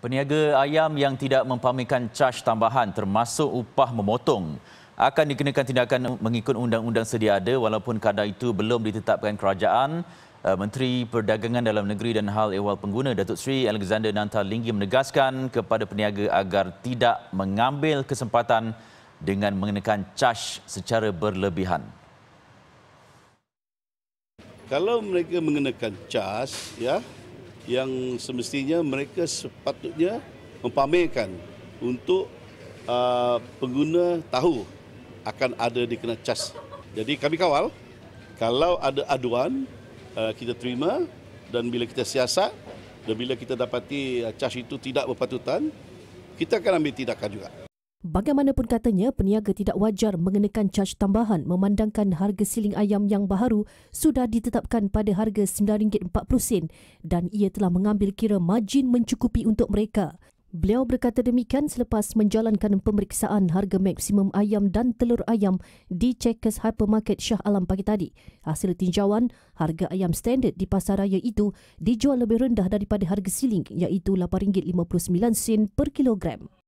Peniaga ayam yang tidak mempamerkan caj tambahan termasuk upah memotong akan dikenakan tindakan mengikut undang-undang sedia ada walaupun kadar itu belum ditetapkan kerajaan. Eh, Menteri Perdagangan Dalam Negeri dan Hal Ehwal Pengguna Datuk Seri Alexander Nantal Linggi menegaskan kepada peniaga agar tidak mengambil kesempatan dengan mengenakan caj secara berlebihan. Kalau mereka mengenakan caj ya, yang semestinya mereka sepatutnya mempamerkan untuk uh, pengguna tahu akan ada dikena cas. Jadi kami kawal kalau ada aduan uh, kita terima dan bila kita siasat dan bila kita dapati uh, cas itu tidak berpatutan kita akan ambil tindakan juga. Bagaimanapun katanya, peniaga tidak wajar mengenakan caj tambahan memandangkan harga siling ayam yang baharu sudah ditetapkan pada harga RM9.40 dan ia telah mengambil kira majin mencukupi untuk mereka. Beliau berkata demikian selepas menjalankan pemeriksaan harga maksimum ayam dan telur ayam di Checkers Hypermarket Shah Alam pagi tadi. Hasil tinjauan, harga ayam standard di pasaraya itu dijual lebih rendah daripada harga siling iaitu RM8.59 per kilogram.